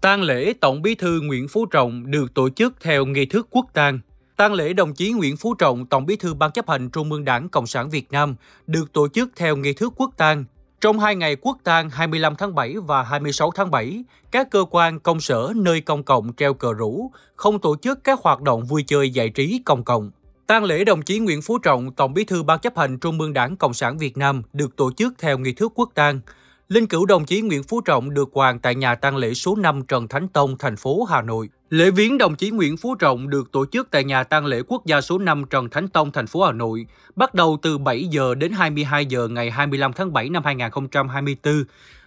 Tang lễ Tổng Bí thư Nguyễn Phú Trọng được tổ chức theo nghi thức quốc tang. Tang lễ đồng chí Nguyễn Phú Trọng, Tổng Bí thư Ban chấp hành Trung ương Đảng Cộng sản Việt Nam được tổ chức theo nghi thức quốc tang. Trong hai ngày quốc tang 25 tháng 7 và 26 tháng 7, các cơ quan công sở nơi công cộng treo cờ rủ, không tổ chức các hoạt động vui chơi giải trí công cộng. Tang lễ đồng chí Nguyễn Phú Trọng, Tổng Bí thư Ban chấp hành Trung ương Đảng Cộng sản Việt Nam được tổ chức theo nghi thức quốc tang. Linh cữu đồng chí Nguyễn Phú Trọng được hoàng tại nhà tang lễ số 5 Trần Thánh Tông, thành phố Hà Nội. Lễ viếng đồng chí Nguyễn Phú Trọng được tổ chức tại nhà tang lễ quốc gia số 5 Trần Thánh Tông, thành phố Hà Nội, bắt đầu từ 7 giờ đến 22 giờ ngày 25 tháng 7 năm 2024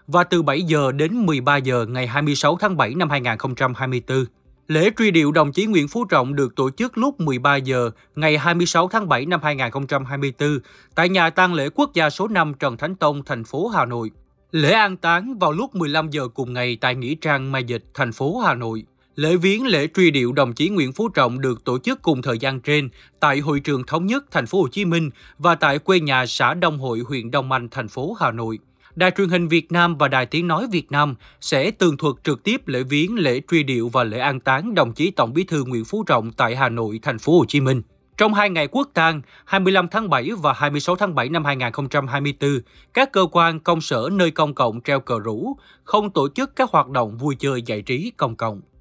và từ 7 giờ đến 13 giờ ngày 26 tháng 7 năm 2024. Lễ truy điệu đồng chí Nguyễn Phú Trọng được tổ chức lúc 13 giờ ngày 26 tháng 7 năm 2024 tại nhà tang lễ quốc gia số 5 Trần Thánh Tông, thành phố Hà Nội. Lễ an táng vào lúc 15 giờ cùng ngày tại Nghĩa trang Mai Dịch, thành phố Hà Nội. Lễ viếng lễ truy điệu đồng chí Nguyễn Phú Trọng được tổ chức cùng thời gian trên tại hội trường thống nhất thành phố Hồ Chí Minh và tại quê nhà xã Đông Hội, huyện Đông Anh, thành phố Hà Nội. Đài truyền hình Việt Nam và Đài tiếng nói Việt Nam sẽ tường thuật trực tiếp lễ viếng, lễ truy điệu và lễ an táng đồng chí Tổng Bí thư Nguyễn Phú Trọng tại Hà Nội, thành phố Hồ Chí Minh. Trong hai ngày quốc tang 25 tháng 7 và 26 tháng 7 năm 2024, các cơ quan công sở nơi công cộng treo cờ rủ, không tổ chức các hoạt động vui chơi giải trí công cộng.